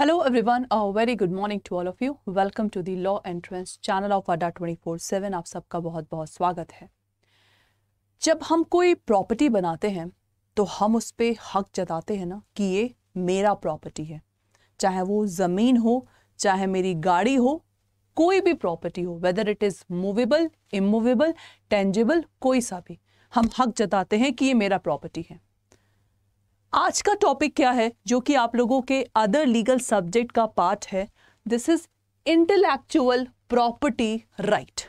Hello Hello everyone, very good morning to all of you welcome to the law entrance channel of of twenty four seven आप सबका बहुत बहुत स्वागत है जब हम कोई प्रॉपर्टी बनाते हैं तो हम उस पर हक जताते हैं ना कि ये मेरा प्रॉपर्टी है चाहे वो ज़मीन हो चाहे मेरी गाड़ी हो कोई भी प्रॉपर्टी हो whether it is movable immovable tangible कोई सा भी हम हक जताते हैं कि ये मेरा प्रॉपर्टी है आज का टॉपिक क्या है जो कि आप लोगों के अदर लीगल सब्जेक्ट का पार्ट है this is intellectual property right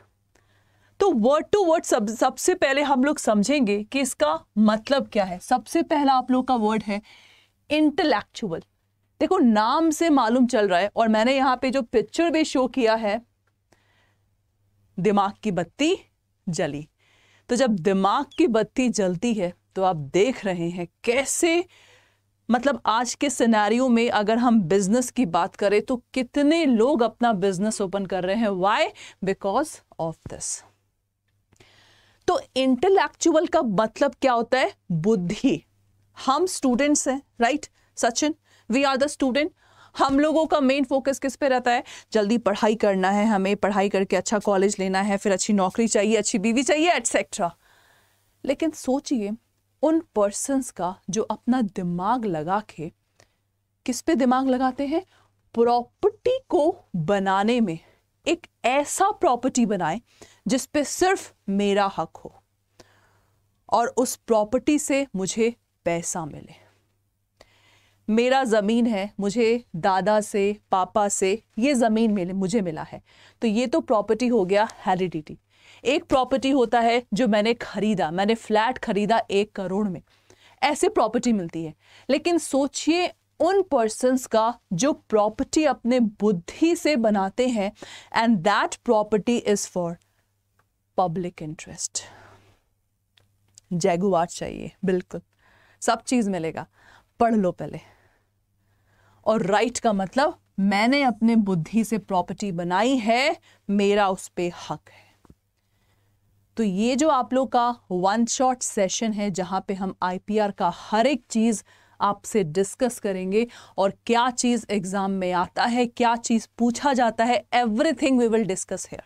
तो वर्ड टू वर्ड सब सबसे पहले हम लोग समझेंगे कि इसका मतलब क्या है सबसे पहला आप लोग का वर्ड है इंटेलेक्चुअल देखो नाम से मालूम चल रहा है और मैंने यहाँ पे जो पिक्चर भी शो किया है दिमाग की बत्ती जली तो जब दिमाग की बत्ती जलती है तो आप देख रहे हैं कैसे मतलब आज के सिनेरियो में अगर हम बिजनेस की बात करें तो कितने लोग अपना बिजनेस ओपन कर रहे हैं वाई बिकॉज ऑफ दिस तो इंटेलेक्चुअल का मतलब क्या होता है बुद्धि हम स्टूडेंट्स हैं right Sachin we are the student हम लोगों का मेन फोकस किस पे रहता है जल्दी पढ़ाई करना है हमें पढ़ाई करके अच्छा कॉलेज लेना है फिर अच्छी नौकरी चाहिए अच्छी बीवी चाहिए एटसेट्रा लेकिन सोचिए उन पर्सनस का जो अपना दिमाग लगा के किस पे दिमाग लगाते हैं प्रॉपर्टी को बनाने में एक ऐसा प्रॉपर्टी बनाए जिस पे सिर्फ मेरा हक हो और उस प्रॉपर्टी से मुझे पैसा मिले मेरा ज़मीन है मुझे दादा से पापा से ये ज़मीन मिले मुझे मिला है तो ये तो प्रॉपर्टी हो गया हेरिडिटी एक प्रॉपर्टी होता है जो मैंने खरीदा मैंने फ्लैट खरीदा एक करोड़ में ऐसे प्रॉपर्टी मिलती है लेकिन सोचिए उन पर्सनस का जो प्रॉपर्टी अपने बुद्धि से बनाते हैं and that property is for public interest Jaguar चाहिए बिल्कुल सब चीज़ मिलेगा पढ़ लो पहले और राइट right का मतलब मैंने अपने बुद्धि से प्रॉपर्टी बनाई है मेरा उस पर हक है तो ये जो आप लोग का वन शॉट सेशन है जहां पे हम आईपीआर का हर एक चीज़ आपसे डिस्कस करेंगे और क्या चीज़ एग्ज़ाम में आता है क्या चीज़ पूछा जाता है everything we will discuss here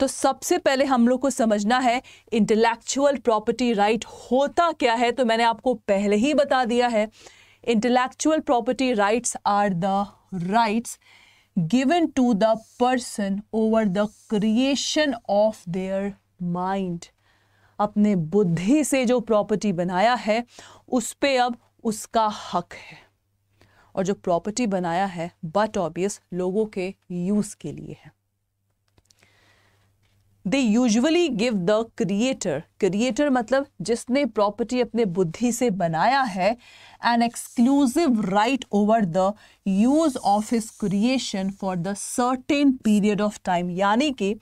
तो सबसे पहले हम लोग को समझना है इंटेलेक्चुअल प्रॉपर्टी राइट होता क्या है तो मैंने आपको पहले ही बता दिया है intellectual property rights are the rights given to the person over the creation of their mind. अपने बुद्धि से जो प्रॉपर्टी बनाया है उस पर अब उसका हक है और जो प्रॉपर्टी बनाया है बट ऑबियस लोगों के यूज़ के लिए है they usually give the creator creator मतलब जिसने प्रॉपर्टी अपने बुद्धि से बनाया है an exclusive right over the use of his creation for the certain period of time यानी कि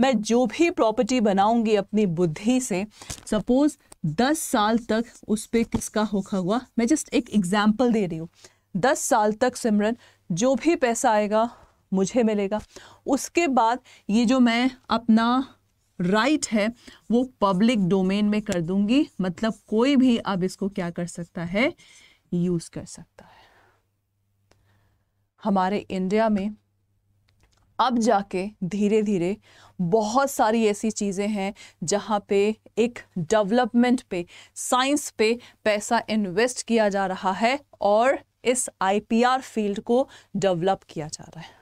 मैं जो भी प्रॉपर्टी बनाऊंगी अपनी बुद्धि से सपोज दस साल तक उस पर किसका होखा हुआ मैं जस्ट एक एग्जाम्पल दे रही हूँ दस साल तक सिमरन जो भी पैसा आएगा मुझे मिलेगा उसके बाद ये जो मैं अपना राइट right है वो पब्लिक डोमेन में कर दूंगी मतलब कोई भी अब इसको क्या कर सकता है यूज कर सकता है हमारे इंडिया में अब जाके धीरे धीरे बहुत सारी ऐसी चीज़ें हैं जहाँ पे एक डेवलपमेंट पे साइंस पे पैसा इन्वेस्ट किया जा रहा है और इस आईपीआर फील्ड को डेवलप किया जा रहा है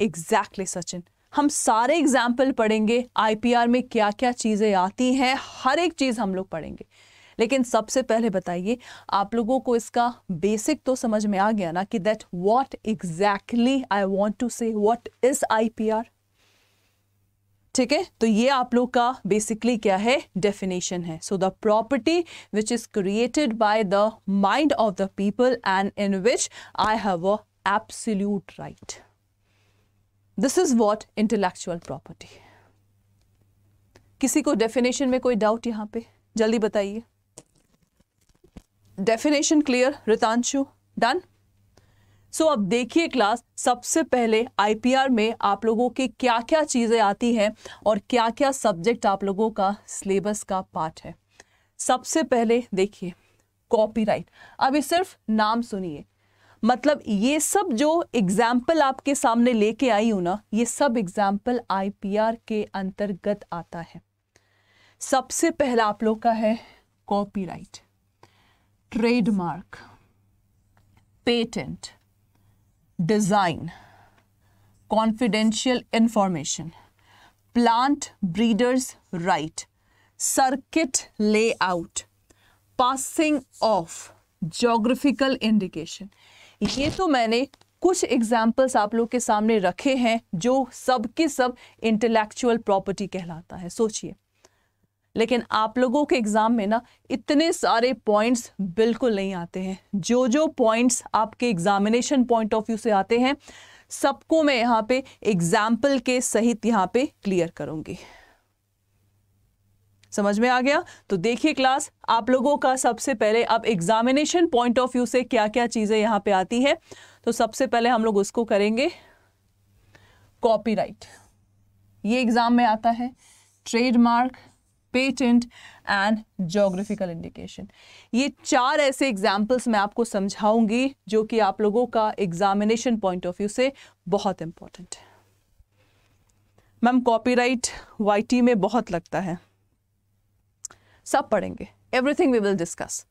एग्जैक्टली सचिन हम सारे एग्जाम्पल पढ़ेंगे आईपीआर में क्या क्या चीज़ें आती हैं हर एक चीज़ हम लोग पढ़ेंगे लेकिन सबसे पहले बताइए आप लोगों को इसका बेसिक तो समझ में आ गया ना कि that what exactly I want to say what is IPR ठीक है तो ये आप लोग का बेसिकली क्या है डेफिनेशन है so the property which is created by the mind of the people and in which I have a absolute right this is what intellectual property किसी को डेफिनेशन में कोई डाउट यहां पे जल्दी बताइए definition clear Ritanshu done so अब देखिए क्लास सबसे पहले आईपीआर में आप लोगों के क्या क्या चीज़ें आती हैं और क्या क्या सब्जेक्ट आप लोगों का सिलेबस का पार्ट है सबसे पहले देखिए कॉपीराइट अभी सिर्फ नाम सुनिए मतलब ये सब जो एग्जाम्पल आपके सामने लेके आई हूं ना ये सब एग्जाम्पल आईपीआर के अंतर्गत आता है सबसे पहला आप लोग का है copyright trademark patent design confidential information plant breeders right circuit layout passing off geographical indication ये तो मैंने कुछ एग्जाम्पल्स आप लोग के सामने रखे हैं जो सब के सब इंटेलेक्चुअल प्रॉपर्टी कहलाता है सोचिए लेकिन आप लोगों के एग्ज़ाम में ना इतने सारे पॉइंट्स बिल्कुल नहीं आते हैं जो जो पॉइंट्स आपके एग्जामिनेशन पॉइंट ऑफ व्यू से आते हैं सबको मैं यहाँ पे एग्जाम्पल के सहित यहाँ पे क्लियर करूँगी समझ में आ गया तो देखिए क्लास आप लोगों का सबसे पहले अब एग्जामिनेशन पॉइंट ऑफ व्यू से क्या क्या चीज़ें यहां पे आती है तो सबसे पहले हम लोग उसको करेंगे कॉपीराइट ये एग्जाम में आता है trademark patent and geographical indication ये चार ऐसे एग्जाम्पल्स मैं आपको समझाऊंगी जो कि आप लोगों का एग्जामिनेशन पॉइंट ऑफ व्यू से बहुत इंपॉर्टेंट है मैम कॉपीराइट वाईटी में बहुत लगता है सब पढ़ेंगे एवरीथिंग वी विल डिस्कस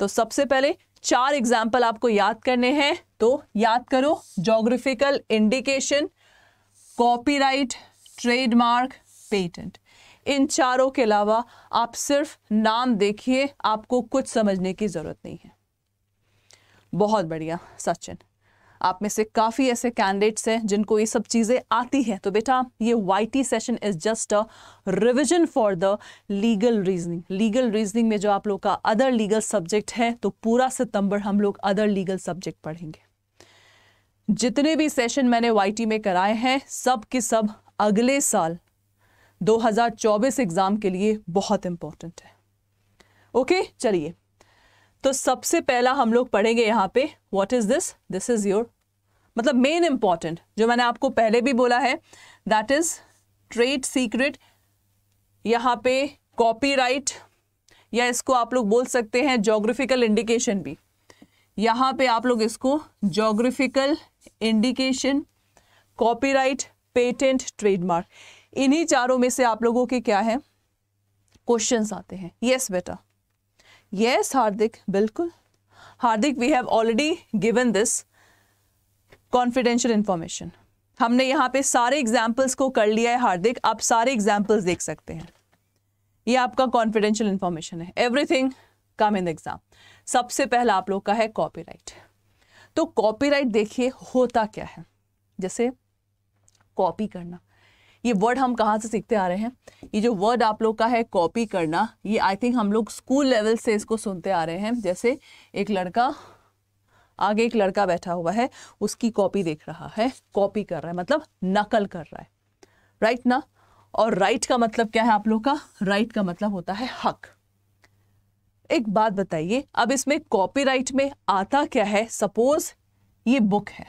तो सबसे पहले चार एग्जाम्पल आपको याद करने हैं तो याद करो geographical indication copyright trademark patent इन चारों के अलावा आप सिर्फ नाम देखिए आपको कुछ समझने की ज़रूरत नहीं है बहुत बढ़िया सचिन आप में से काफ़ी ऐसे कैंडिडेट्स हैं जिनको ये सब चीज़ें आती हैं तो बेटा ये why session is just a revision for the legal reasoning legal reasoning में जो आप लोग का अदर लीगल सब्जेक्ट है तो पूरा सितंबर हम लोग अदर लीगल सब्जेक्ट पढ़ेंगे जितने भी सेशन मैंने वाई में कराए हैं सब के सब अगले साल 2024 एग्ज़ाम के लिए बहुत इंपॉर्टेंट है ओके चलिए तो सबसे पहला हम लोग पढ़ेंगे यहाँ पे what is this this is your मतलब मेन इंपॉर्टेंट जो मैंने आपको पहले भी बोला है दैट इज ट्रेड सीक्रेट यहाँ पे कॉपीराइट या इसको आप लोग बोल सकते हैं जोग्राफिकल इंडिकेशन भी यहाँ पे आप लोग इसको geographical indication copyright patent trademark इन्हीं चारों में से आप लोगों के क्या है क्वेश्चंस आते हैं यस yes, बेटा यस हार्दिक बिल्कुल Hardik we have already given this confidential information हमने यहाँ पे सारे एग्जाम्पल्स को कर लिया है हार्दिक आप सारे एग्जाम्पल्स देख सकते हैं ये आपका कॉन्फिडेंशियल इन्फॉर्मेशन है एवरीथिंग कम इन एग्जाम सबसे पहला आप लोग का है कॉपीराइट तो कॉपीराइट देखिए होता क्या है जैसे कॉपी करना ये वर्ड हम कहाँ से सीखते आ रहे हैं ये जो वर्ड आप लोग का है कॉपी करना ये आई थिंक हम लोग स्कूल लेवल से इसको सुनते आ रहे हैं जैसे एक लड़का आगे एक लड़का बैठा हुआ है उसकी कॉपी देख रहा है कॉपी कर रहा है मतलब नकल कर रहा है राइट ना और राइट का मतलब क्या है आप लोग का राइट का मतलब होता है हक एक बात बताइए अब इसमें कॉपीराइट में आता क्या है सपोज ये बुक है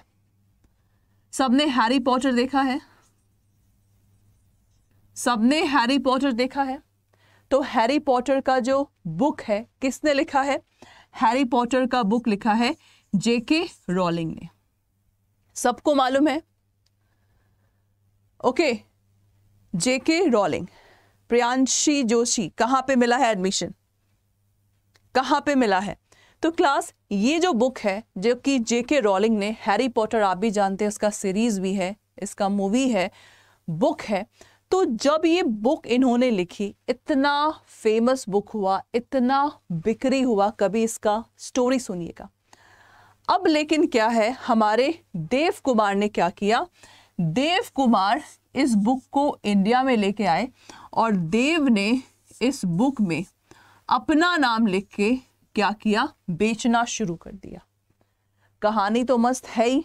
सबने हैरी पॉटर देखा है सबने हैरी पॉटर देखा है तो हैरी पॉटर का जो बुक है किसने लिखा है हैरी पॉटर का बुक लिखा है जेके रॉलिंग ने सबको मालूम है okay JK Rowling Priyanshi Joshi कहाँ पे मिला है एडमिशन कहाँ पे मिला है तो क्लास ये जो बुक है जो कि जेके रॉलिंग ने हैरी पॉटर आप भी जानते हैं उसका सीरीज भी है इसका मूवी है बुक है तो जब ये बुक इन्होंने लिखी इतना फेमस बुक हुआ इतना बिक्री हुआ कभी इसका स्टोरी सुनिएगा अब लेकिन क्या है हमारे देव कुमार ने क्या किया देव कुमार इस बुक को इंडिया में लेके आए और देव ने इस बुक में अपना नाम लिख के क्या किया बेचना शुरू कर दिया कहानी तो मस्त है ही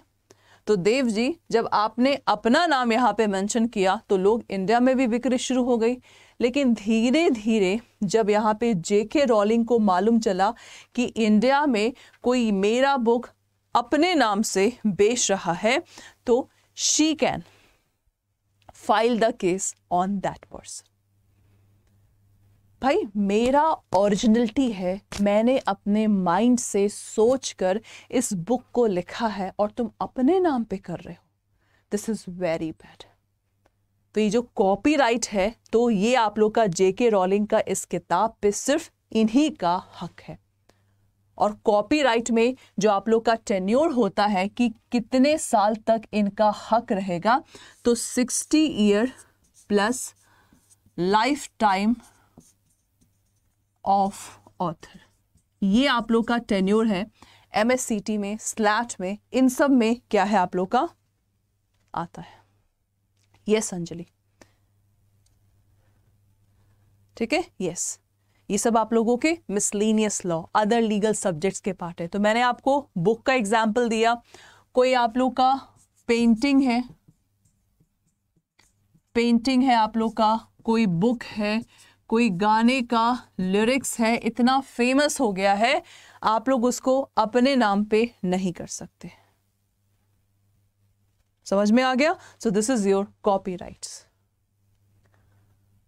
तो देव जी जब आपने अपना नाम यहाँ पे मेंशन किया तो लोग इंडिया में भी बिक्री शुरू हो गई लेकिन धीरे धीरे जब यहाँ पे जेके रॉलिंग को मालूम चला कि इंडिया में कोई मेरा बुक अपने नाम से बेच रहा है तो she can file the case on that person भाई मेरा ओरिजिनलिटी है मैंने अपने माइंड से सोच कर इस बुक को लिखा है और तुम अपने नाम पे कर रहे हो दिस इज़ वेरी बैड तो ये जो कॉपीराइट है तो ये आप लोग का जेके रॉलिंग का इस किताब पे सिर्फ इन्हीं का हक है और कॉपीराइट में जो आप लोग का टेन्योर होता है कि कितने साल तक इनका हक रहेगा तो sixty year plus life time of author ये आप लोग का टेन्योर है एम एस सी टी में स्लैट में इन सब में क्या है आप लोग का आता है यस yes, अंजलि ठीक है यस ये सब आप लोगों के miscellaneous law other legal subjects के पार्ट है तो मैंने आपको बुक का एग्जाम्पल दिया कोई आप लोग का पेंटिंग है पेंटिंग है आप लोग का कोई बुक है कोई गाने का लिरिक्स है इतना फेमस हो गया है आप लोग उसको अपने नाम पे नहीं कर सकते समझ में आ गया so this is your copy rights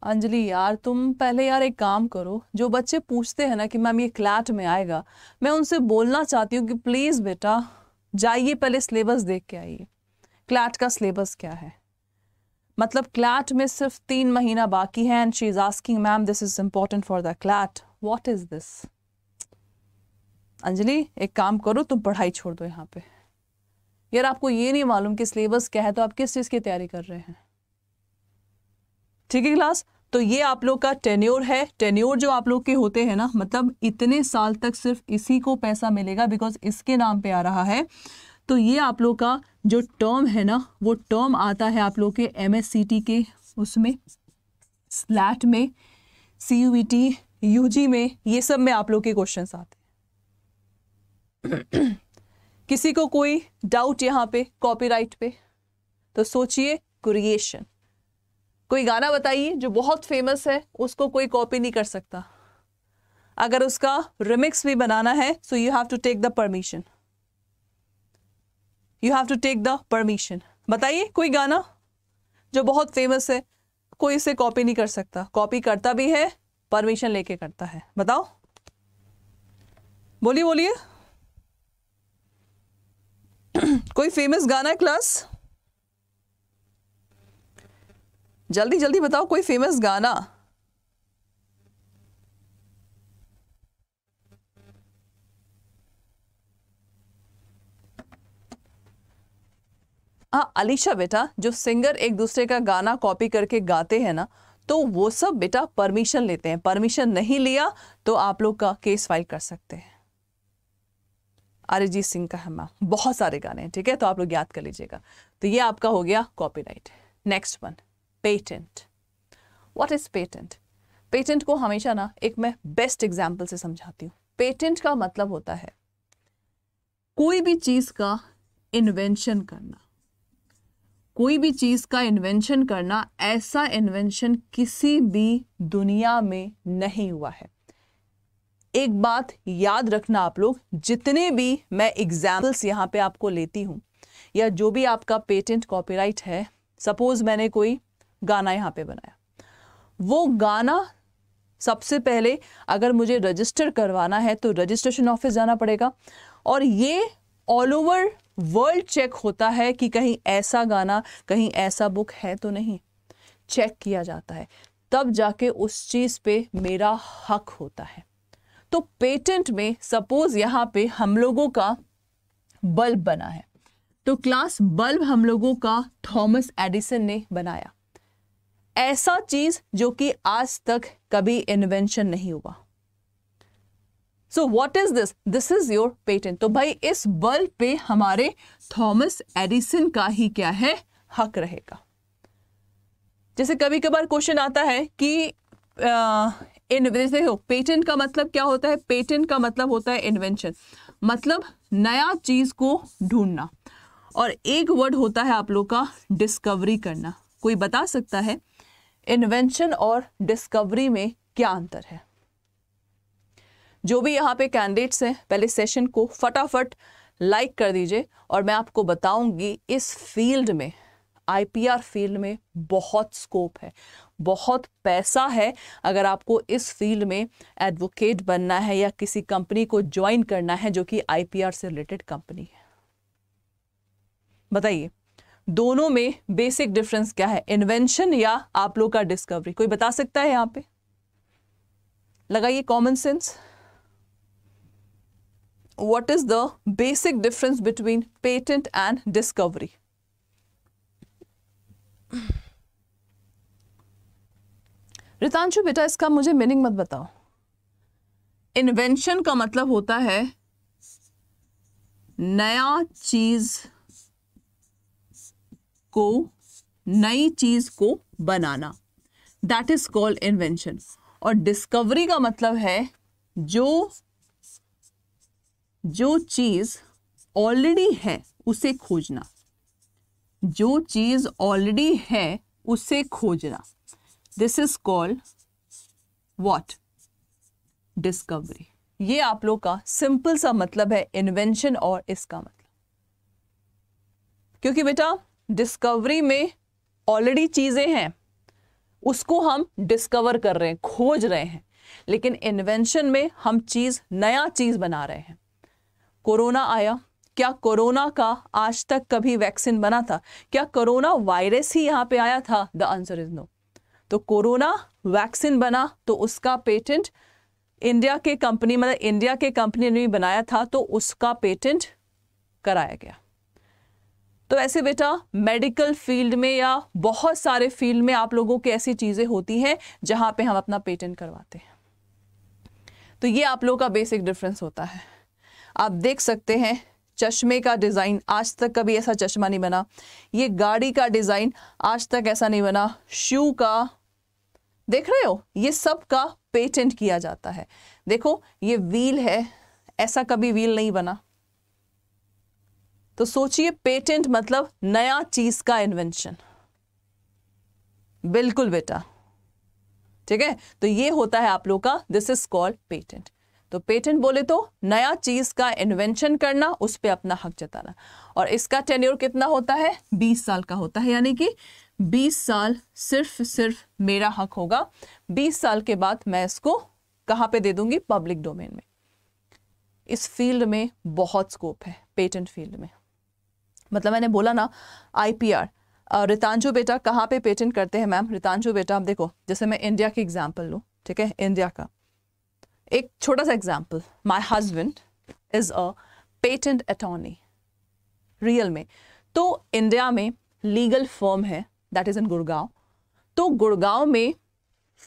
Anjali यार तुम पहले यार एक काम करो जो बच्चे पूछते हैं ना कि मैम ये क्लैट में आएगा मैं उनसे बोलना चाहती हूँ कि प्लीज़ बेटा जाइए पहले सिलेबस देख के आइए क्लैट का सिलेबस क्या है मतलब क्लैट में सिर्फ तीन महीना बाकी है and she is asking ma'am this is important for the CLAT what is this Anjali एक काम करो तुम पढ़ाई छोड़ दो यहाँ पे यार आपको ये नहीं मालूम कि सिलेबस क्या है तो आप किस चीज़ की तैयारी कर रहे हैं ठीक है क्लास तो ये आप लोग का टेन्योर है टेन्योर जो आप लोग के होते हैं ना मतलब इतने साल तक सिर्फ इसी को पैसा मिलेगा बिकॉज इसके नाम पे आ रहा है तो ये आप लोग का जो टर्म है ना वो टर्म आता है आप लोग के एम के उसमें स्लैट में C U T U G में ये सब में आप लोग के क्वेश्चंस आते हैं किसी को कोई डाउट यहाँ पे कॉपीराइट पे तो सोचिए क्रिएशन कोई गाना बताइए जो बहुत फेमस है उसको कोई कॉपी नहीं कर सकता अगर उसका रिमिक्स भी बनाना है so you have to take the permission you have to take the permission बताइए कोई गाना जो बहुत फेमस है कोई इसे कॉपी नहीं कर सकता कॉपी करता भी है परमिशन लेके करता है बताओ बोलिए बोलिए कोई फेमस गाना है क्लास जल्दी जल्दी बताओ कोई फेमस गाना हाँ अलीशा बेटा जो सिंगर एक दूसरे का गाना कॉपी करके गाते हैं ना तो वो सब बेटा परमिशन लेते हैं परमिशन नहीं लिया तो आप लोग का केस फाइल कर सकते हैं अरिजीत सिंह का हमा बहुत सारे गाने हैं ठीक है तो आप लोग याद कर लीजिएगा तो ये आपका हो गया copyright next one patent what is patent patent को हमेशा ना एक मैं बेस्ट एग्जाम्पल से समझाती हूँ पेटेंट का मतलब होता है कोई भी चीज़ का इन्वेंशन करना कोई भी चीज़ का इन्वेंशन करना ऐसा इन्वेंशन किसी भी दुनिया में नहीं हुआ है एक बात याद रखना आप लोग जितने भी मैं एग्जाम्पल्स यहाँ पे आपको लेती हूँ या जो भी आपका पेटेंट कॉपीराइट है सपोज मैंने कोई गाना यहाँ पे बनाया वो गाना सबसे पहले अगर मुझे रजिस्टर करवाना है तो रजिस्ट्रेशन ऑफिस जाना पड़ेगा और ये ऑल ओवर वर्ल्ड चेक होता है कि कहीं ऐसा गाना कहीं ऐसा बुक है तो नहीं चेक किया जाता है तब जाके उस चीज़ पे मेरा हक होता है तो पेटेंट में सपोज यहां पे हम लोगों का बल्ब बना है तो क्लास बल्ब हम लोगों का थॉमस एडिसन ने बनाया ऐसा चीज़ जो कि आज तक कभी इन्वेंशन नहीं हुआ so what is this this is your patent तो भाई इस बल्ब पे हमारे थॉमस एडिसन का ही क्या है हक रहेगा जैसे कभी कभार क्वेश्चन आता है कि इन जैसे हो पेटेंट का मतलब क्या होता है पेटेंट का मतलब होता है इन्वेंशन मतलब नया चीज को ढूंढना और एक वर्ड होता है आप लोग का डिस्कवरी करना कोई बता सकता है इन्वेंशन और डिस्कवरी में क्या अंतर है जो भी यहाँ पे कैंडिडेट्स हैं पहले सेशन को फटाफट लाइक कर दीजिए और मैं आपको बताऊंगी इस फील्ड में आईपीआर फील्ड में बहुत स्कोप है बहुत पैसा है अगर आपको इस फील्ड में एडवोकेट बनना है या किसी कंपनी को ज्वाइन करना है जो कि आईपीआर से रिलेटेड कंपनी है बताइए दोनों में बेसिक डिफरेंस क्या है इन्वेंशन या आप लोग का डिस्कवरी कोई बता सकता है यहाँ पे लगाइए common sense what is the basic difference between patent and discovery? Ritanshu बेटा इसका मुझे मीनिंग मत बताओ इन्वेंशन का मतलब होता है नया चीज को नई चीज को बनाना दैट इज कॉल्ड इन्वेंशन और डिस्कवरी का मतलब है जो जो चीज़ ऑलरेडी है उसे खोजना जो चीज़ ऑलरेडी है उसे खोजना this is called what discovery ये आप लोग का सिंपल सा मतलब है इन्वेंशन और इसका मतलब क्योंकि बेटा डिस्कवरी में ऑलरेडी चीज़ें हैं उसको हम डिस्कवर कर रहे हैं खोज रहे हैं लेकिन इन्वेंशन में हम चीज़ नया चीज़ बना रहे हैं कोरोना आया क्या कोरोना का आज तक कभी वैक्सीन बना था क्या कोरोना वायरस ही यहाँ पे आया था द आंसर इज नो तो कोरोना वैक्सीन बना तो उसका पेटेंट इंडिया के कंपनी मतलब इंडिया के कंपनी ने भी बनाया था तो उसका पेटेंट कराया गया तो ऐसे बेटा मेडिकल फील्ड में या बहुत सारे फील्ड में आप लोगों की ऐसी चीज़ें होती हैं जहां पे हम अपना पेटेंट करवाते हैं तो ये आप लोगों का बेसिक डिफरेंस होता है आप देख सकते हैं चश्मे का डिज़ाइन आज तक कभी ऐसा चश्मा नहीं बना ये गाड़ी का डिज़ाइन आज तक ऐसा नहीं बना शू का देख रहे हो ये सब का पेटेंट किया जाता है देखो ये व्हील है ऐसा कभी व्हील नहीं बना तो सोचिए पेटेंट मतलब नया चीज का इन्वेंशन बिल्कुल बेटा ठीक है तो ये होता है आप लोग का दिस इज कॉल्ड पेटेंट तो पेटेंट बोले तो नया चीज का इन्वेंशन करना उस पर अपना हक जताना और इसका टेन्योर कितना होता है बीस साल का होता है यानी कि बीस साल सिर्फ सिर्फ मेरा हक होगा बीस साल के बाद मैं इसको कहाँ पे दे दूंगी पब्लिक डोमेन में इस फील्ड में बहुत स्कोप है पेटेंट फील्ड में मतलब मैंने बोला ना आईपीआर रितानजू बेटा कहाँ पे पेटेंट करते हैं मैम रितानजू बेटा आप देखो जैसे मैं इंडिया की एग्जाम्पल लूँ ठीक है इंडिया का एक छोटा सा example my husband is a patent attorney real में तो इंडिया में लीगल फॉर्म है दैट इज़ इन गुड़गांव तो गुड़गांव में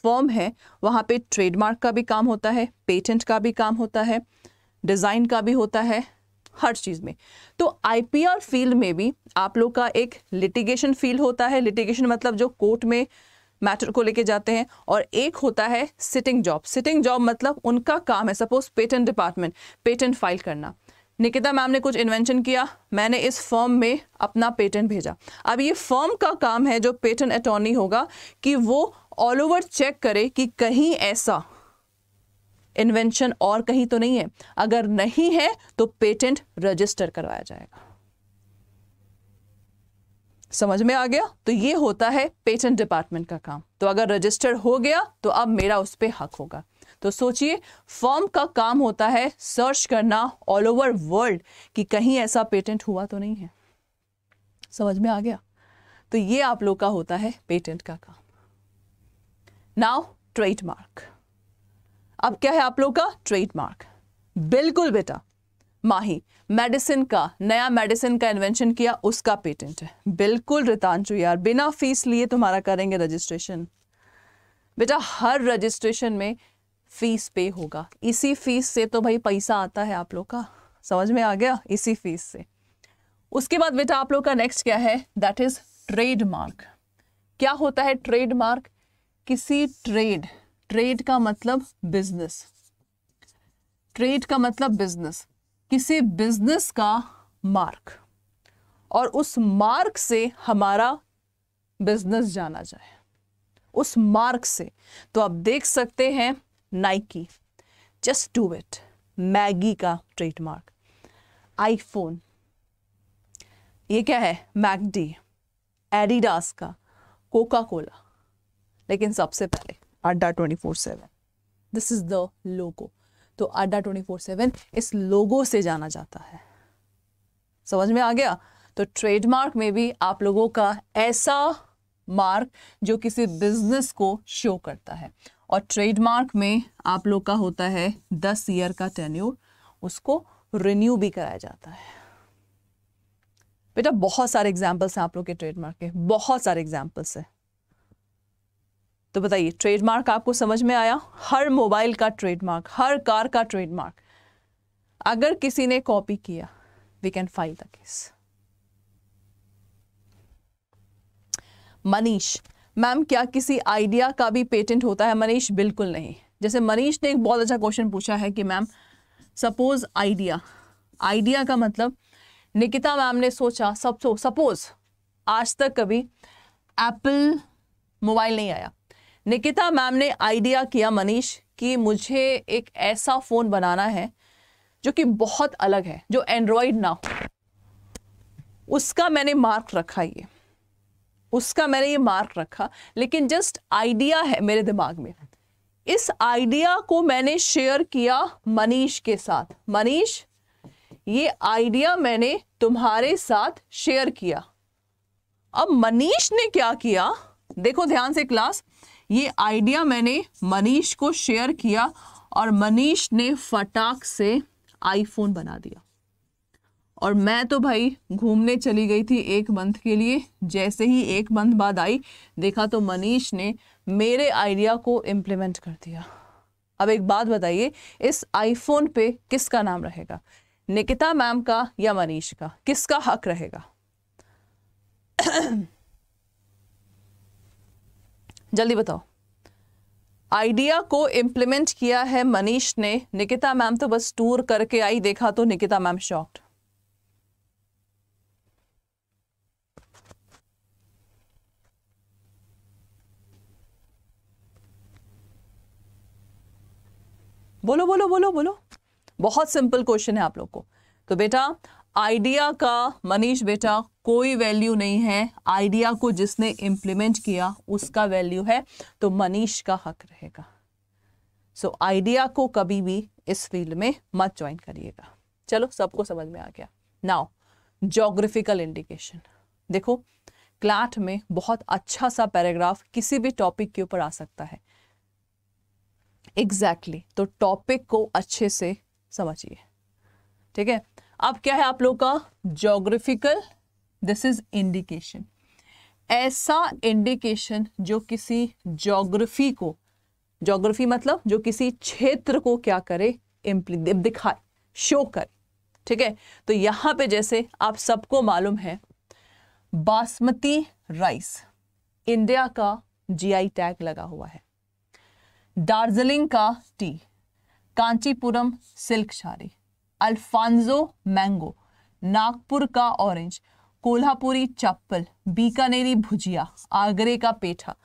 फॉर्म है वहाँ पे ट्रेडमार्क का भी काम होता है पेटेंट का भी काम होता है डिज़ाइन का भी होता है हर चीज़ में तो आईपीआर फील्ड में भी आप लोग का एक लिटिगेशन फील्ड होता है लिटिगेशन मतलब जो कोर्ट में मैटर को लेके जाते हैं और एक होता है सिटिंग जॉब सिटिंग जॉब मतलब उनका काम है suppose patent department patent file करना निकिता मैम ने कुछ इन्वेंशन किया मैंने इस फॉर्म में अपना पेटेंट भेजा अब ये फॉर्म का काम है जो पेटेंट अटॉर्नी होगा कि वो ऑल ओवर चेक करे कि कहीं ऐसा इन्वेंशन और कहीं तो नहीं है अगर नहीं है तो पेटेंट रजिस्टर करवाया जाएगा समझ में आ गया तो ये होता है पेटेंट डिपार्टमेंट का काम तो अगर रजिस्टर हो गया तो अब मेरा उस पर हक होगा तो सोचिए फॉर्म का काम होता है सर्च करना ऑल ओवर वर्ल्ड कि कहीं ऐसा पेटेंट हुआ तो नहीं है समझ में आ गया तो ये आप लोग का होता है पेटेंट का काम नाउ ट्रेडमार्क अब क्या है आप लोग का ट्रेडमार्क बिल्कुल बेटा माही मेडिसिन का नया मेडिसिन का इन्वेंशन किया उसका पेटेंट है बिल्कुल रितांशु यार बिना फीस लिए तुम्हारा करेंगे रजिस्ट्रेशन बेटा हर रजिस्ट्रेशन में फीस पे होगा इसी फीस से तो भाई पैसा आता है आप लोग का समझ में आ गया इसी फीस से उसके बाद बेटा आप लोग का नेक्स्ट क्या है दैट इज ट्रेडमार्क क्या होता है ट्रेडमार्क किसी ट्रेड ट्रेड का मतलब बिजनेस ट्रेड का मतलब बिजनेस किसी बिजनेस का मार्क और उस मार्क से हमारा बिजनेस जाना जाए उस मार्क से तो आप देख सकते हैं Nike just do it Maggi का ट्रेडमार्क आईफोन ये क्या है मैगडी एडिडास का कोका कोला लेकिन सबसे पहले Adda twenty four seven this is the logo तो अड्डा ट्वेंटी फोर सेवन इस लोगो से जाना जाता है समझ में आ गया तो ट्रेडमार्क में भी आप लोगों का ऐसा मार्क जो किसी बिजनेस को शो करता है और ट्रेडमार्क में आप लोग का होता है दस ईयर का टेन्यूर उसको रिन्यू भी कराया जाता है बेटा बहुत सारे एग्जाम्पल्स हैं आप लोग के ट्रेडमार्क के बहुत सारे एग्जाम्पल्स हैं तो बताइए ट्रेडमार्क आपको समझ में आया हर मोबाइल का ट्रेडमार्क हर कार का ट्रेडमार्क अगर किसी ने कॉपी किया we can file the case Manish ma'am क्या किसी आइडिया का भी पेटेंट होता है मनीष बिल्कुल नहीं जैसे मनीष ने एक बहुत अच्छा क्वेश्चन पूछा है कि मैम सपोज आइडिया आइडिया का मतलब निकिता मैम ने सोचा सब सपोज आज तक कभी एप्पल मोबाइल नहीं आया निकिता मैम ने आइडिया किया मनीष कि मुझे एक ऐसा फ़ोन बनाना है जो कि बहुत अलग है जो एंड्रॉयड ना हो उसका मैंने मार्क रखा ये उसका मैंने ये मार्क रखा लेकिन जस्ट आइडिया है मेरे दिमाग में इस आइडिया को मैंने शेयर किया मनीष के साथ मनीष ये आइडिया मैंने तुम्हारे साथ शेयर किया अब मनीष ने क्या किया देखो ध्यान से क्लास ये आइडिया मैंने मनीष को शेयर किया और मनीष ने फटाक से आईफोन बना दिया और मैं तो भाई घूमने चली गई थी एक मंथ के लिए जैसे ही एक मंथ बाद आई देखा तो मनीष ने मेरे आइडिया को इम्प्लीमेंट कर दिया अब एक बात बताइए इस आईफोन पे किसका नाम रहेगा निकिता मैम का या मनीष का किसका हक रहेगा जल्दी बताओ आइडिया को इम्प्लीमेंट किया है मनीष ने निकिता मैम तो बस टूर करके आई देखा तो निकिता मैम शॉक्ड बोलो बोलो बोलो बोलो बहुत सिंपल क्वेश्चन है आप लोग को तो बेटा आइडिया का मनीष बेटा कोई वैल्यू नहीं है आइडिया को जिसने इंप्लीमेंट किया उसका वैल्यू है तो मनीष का हक रहेगा सो so, आइडिया को कभी भी इस फील्ड में मत ज्वाइन करिएगा चलो सबको समझ में आ गया नाउ जोग्राफिकल इंडिकेशन देखो क्लाट में बहुत अच्छा सा पैराग्राफ किसी भी टॉपिक के ऊपर आ सकता है एग्जैक्टली exactly, तो टॉपिक को अच्छे से समझिए ठीक है अब क्या है आप लोग का जोग्राफिकल दिस इज इंडिकेशन ऐसा इंडिकेशन जो किसी जोग्राफी को जोग्राफी मतलब जो किसी क्षेत्र को क्या करे दिखाए शो करे ठीक है तो यहां पे जैसे आप सबको मालूम है बासमती राइस इंडिया का जीआई टैग लगा हुआ है दार्जिलिंग का tea Kanchipuram silk sari Alphonso mango Nagpur का ऑरेंज कोल्हापुरी चप्पल बीकानेरी भुजिया आगरे का पेठा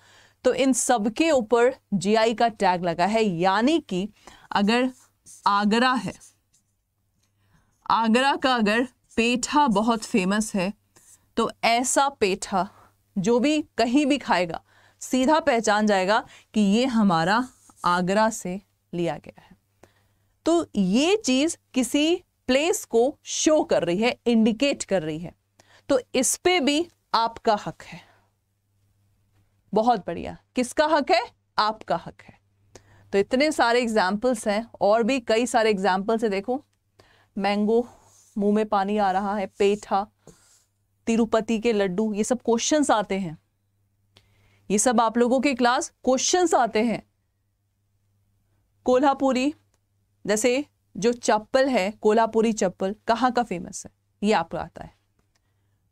तो इन सब के ऊपर जीआई का टैग लगा है यानी कि अगर आगरा है आगरा का अगर पेठा बहुत फेमस है तो ऐसा पेठा जो भी कहीं भी खाएगा सीधा पहचान जाएगा कि ये हमारा आगरा से लिया गया है तो ये चीज किसी प्लेस को शो कर रही है इंडिकेट कर रही है तो इस पे भी आपका हक है बहुत बढ़िया किसका हक है आपका हक है तो इतने सारे एग्जाम्पल्स हैं और भी कई सारे एग्जाम्पल्स है देखो मैंगो मुंह में पानी आ रहा है पेठा तिरुपति के लड्डू ये सब क्वेश्चंस आते हैं ये सब आप लोगों के क्लास क्वेश्चंस आते हैं कोल्हापुरी जैसे जो चप्पल है कोलापुरी चप्पल कहाँ का फेमस है ये आपको आता है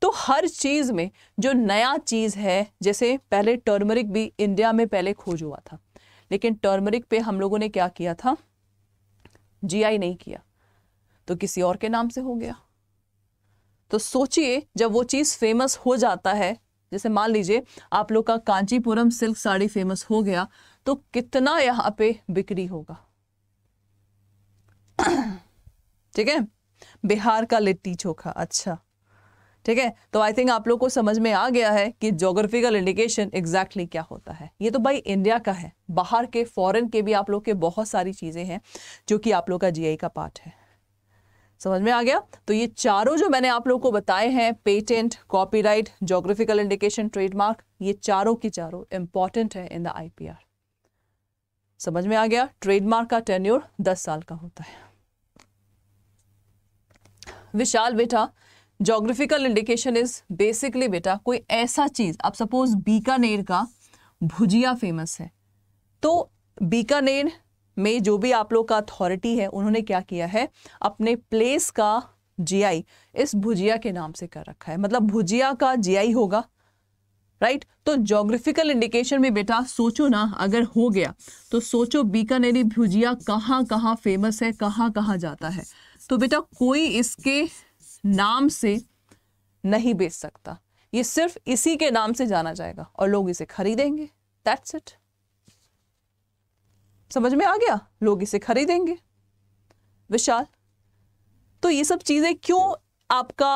तो हर चीज़ में जो नया चीज़ है जैसे पहले टर्मरिक भी इंडिया में पहले खोज हुआ था लेकिन टर्मरिक पे हम लोगों ने क्या किया था जीआई नहीं किया तो किसी और के नाम से हो गया तो सोचिए जब वो चीज़ फेमस हो जाता है जैसे मान लीजिए आप लोग का कांचीपुरम सिल्क साड़ी फेमस हो गया तो कितना यहाँ पे बिक्री होगा ठीक है बिहार का लिट्टी चोखा अच्छा ठीक है तो आई थिंक आप लोग को समझ में आ गया है कि जोग्राफिकल इंडिकेशन एग्जैक्टली क्या होता है ये तो भाई इंडिया का है बाहर के फॉरेन के भी आप लोग के बहुत सारी चीज़ें हैं जो कि आप लोग का जीआई का पार्ट है समझ में आ गया तो ये चारों जो मैंने आप लोग को बताए हैं patent copyright geographical indication trademark ये चारों के चारों इंपॉर्टेंट है इन द आई समझ में आ गया ट्रेडमार्क का टेन्योर दस साल का होता है विशाल बेटा जोग्राफिकल इंडिकेशन इज बेसिकली बेटा कोई ऐसा चीज़ आप सपोज बीकानेर का भुजिया फेमस है तो बीकानेर में जो भी आप लोग का अथॉरिटी है उन्होंने क्या किया है अपने प्लेस का जीआई इस भुजिया के नाम से कर रखा है मतलब भुजिया का जीआई होगा राइट तो जोग्राफिकल इंडिकेशन में बेटा सोचो ना अगर हो गया तो सोचो बीकानेरी भुजिया कहाँ कहाँ फेमस है कहाँ कहाँ जाता है तो बेटा कोई इसके नाम से नहीं बेच सकता ये सिर्फ इसी के नाम से जाना जाएगा और लोग इसे खरीदेंगे दैट्स इट समझ में आ गया लोग इसे खरीदेंगे विशाल तो ये सब चीज़ें क्यों आपका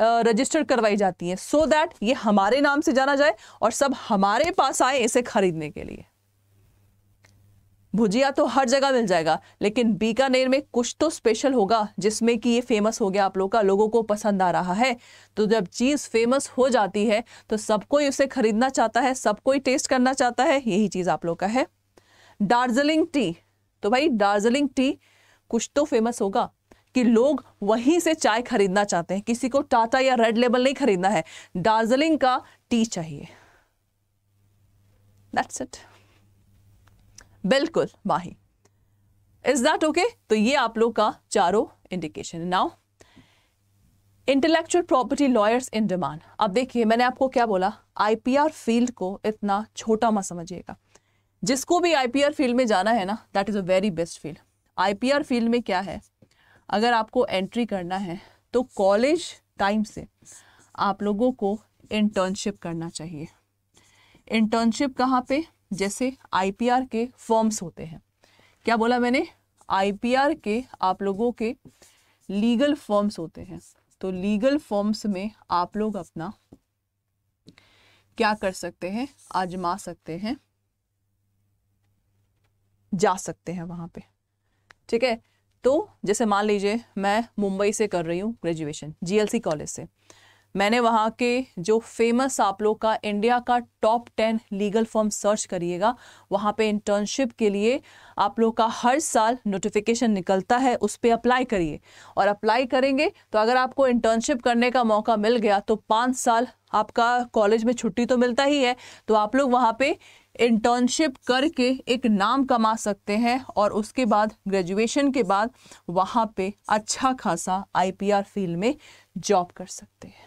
रजिस्टर uh, करवाई जाती है सो so दैट ये हमारे नाम से जाना जाए और सब हमारे पास आए इसे खरीदने के लिए भुजिया तो हर जगह मिल जाएगा लेकिन बीकानेर में कुछ तो स्पेशल होगा जिसमें कि ये फेमस हो गया आप लोगों का लोगों को पसंद आ रहा है तो जब चीज़ फेमस हो जाती है तो सब कोई उसे खरीदना चाहता है सब कोई टेस्ट करना चाहता है यही चीज़ आप लोग का है दार्जिलिंग टी तो भाई दार्जिलिंग टी कुछ तो फेमस होगा कि लोग वहीं से चाय खरीदना चाहते हैं किसी को टाटा या रेड लेबल नहीं खरीदना है दार्जिलिंग का टी चाहिए That's it. बिल्कुल माही इज दैट ओके तो ये आप लोग का चारों इंडिकेशन है now intellectual property lawyers in demand अब देखिए मैंने आपको क्या बोला आईपीआर फील्ड को इतना छोटा मत समझिएगा जिसको भी आईपीआर फील्ड में जाना है ना that is a very best field IPR field में क्या है अगर आपको एंट्री करना है तो कॉलेज टाइम से आप लोगों को इंटर्नशिप करना चाहिए इंटर्नशिप कहाँ पे जैसे आईपीआर के फॉर्म्स होते हैं क्या बोला मैंने आईपीआर के आप लोगों के लीगल फॉर्म्स होते हैं तो लीगल फॉर्म्स में आप लोग अपना क्या कर सकते हैं आजमा सकते हैं जा सकते हैं वहां पे ठीक है तो जैसे मान लीजिए मैं मुंबई से कर रही हूँ ग्रेजुएशन जीएलसी कॉलेज से मैंने वहाँ के जो फेमस आप लोग का इंडिया का top ten legal form search करिएगा वहाँ पे इंटर्नशिप के लिए आप लोग का हर साल नोटिफिकेशन निकलता है उस पर अप्लाई करिए और अप्लाई करेंगे तो अगर आपको इंटर्नशिप करने का मौका मिल गया तो पाँच साल आपका कॉलेज में छुट्टी तो मिलता ही है तो आप लोग वहाँ पर इंटर्नशिप करके एक नाम कमा सकते हैं और उसके बाद ग्रेजुएशन के बाद वहाँ पे अच्छा खासा आईपीआर फील्ड में जॉब कर सकते हैं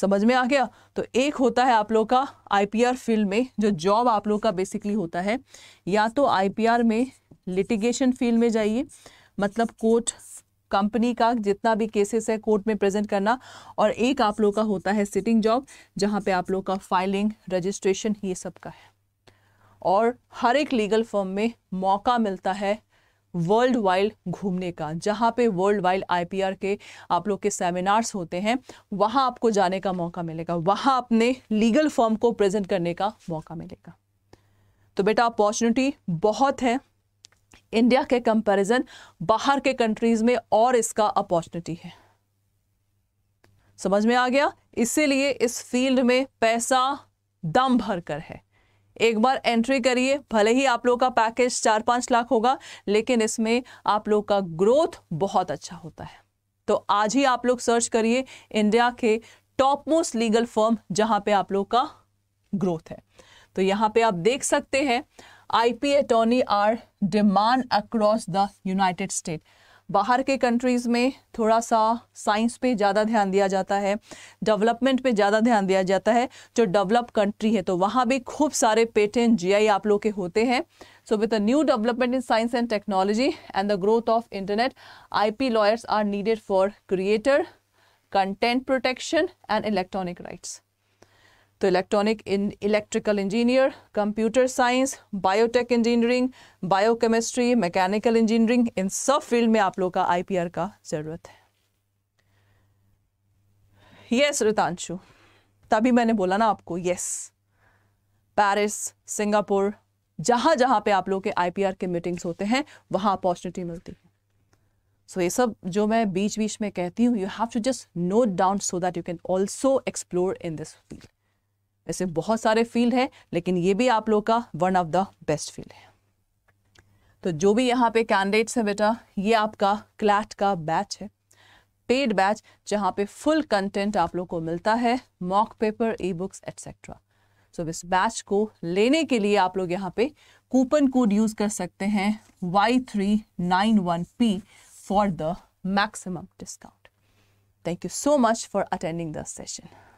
समझ में आ गया तो एक होता है आप लोग का आईपीआर फील्ड में जो जॉब आप लोग का बेसिकली होता है या तो आईपीआर में लिटिगेशन फील्ड में जाइए मतलब कोर्ट कंपनी का जितना भी केसेस है कोर्ट में प्रेजेंट करना और एक आप लोग का होता है सिटिंग जॉब जहां पे आप लोग का फाइलिंग रजिस्ट्रेशन ये सब का है और हर एक लीगल फॉर्म में मौका मिलता है वर्ल्ड वाइल्ड घूमने का जहाँ पे वर्ल्ड वाइल्ड आईपीआर के आप लोग के सेमिनार्स होते हैं वहाँ आपको जाने का मौका मिलेगा वहाँ अपने लीगल फॉर्म को प्रेजेंट करने का मौका मिलेगा तो बेटा अपॉर्चुनिटी बहुत है इंडिया के कंपैरिजन बाहर के कंट्रीज में और इसका अपॉर्चुनिटी है समझ में आ गया इसीलिए इस फील्ड में पैसा दम भर कर है एक बार एंट्री करिए भले ही आप लोग का पैकेज चार पाँच लाख होगा लेकिन इसमें आप लोग का ग्रोथ बहुत अच्छा होता है तो आज ही आप लोग सर्च करिए इंडिया के टॉप मोस्ट लीगल फर्म जहां पे आप लोग का ग्रोथ है तो यहाँ पे आप देख सकते हैं IP attorney are demand across the United State बाहर के कंट्रीज़ में थोड़ा सा साइंस पे ज़्यादा ध्यान दिया जाता है डेवलपमेंट पे ज़्यादा ध्यान दिया जाता है जो डेवलप कंट्री है तो वहाँ भी खूब सारे पेटेंट जीआई आप लोग के होते हैं so with new development in science and technology and the growth of internet I P lawyers are needed for creator content protection and electronic rights तो electronic electrical engineer computer science biotech engineering biochemistry mechanical engineering इन सब field में आप लोग का IPR का ज़रूरत है यस रितांशु तभी मैंने बोला ना आपको यस पेरिस सिंगापुर जहां जहां पे आप लोग के आईपीआर के मीटिंग्स होते हैं वहां अपॉर्चुनिटी मिलती है सो so, ये सब जो मैं बीच बीच में कहती हूँ you have to just note down so that you can also explore in this field ऐसे बहुत सारे फील्ड हैं लेकिन ये भी आप लोग का one of the best field है तो जो भी यहाँ पे कैंडिडेट्स हैं बेटा ये आपका क्लैट का बैच है पेड बैच जहाँ पे फुल कंटेंट आप लोग को मिलता है mock paper e books etcetera so इस बैच को लेने के लिए आप लोग यहाँ पे कूपन कोड यूज़ कर सकते हैं Y three nine one P for the maximum discount thank you so much for attending the session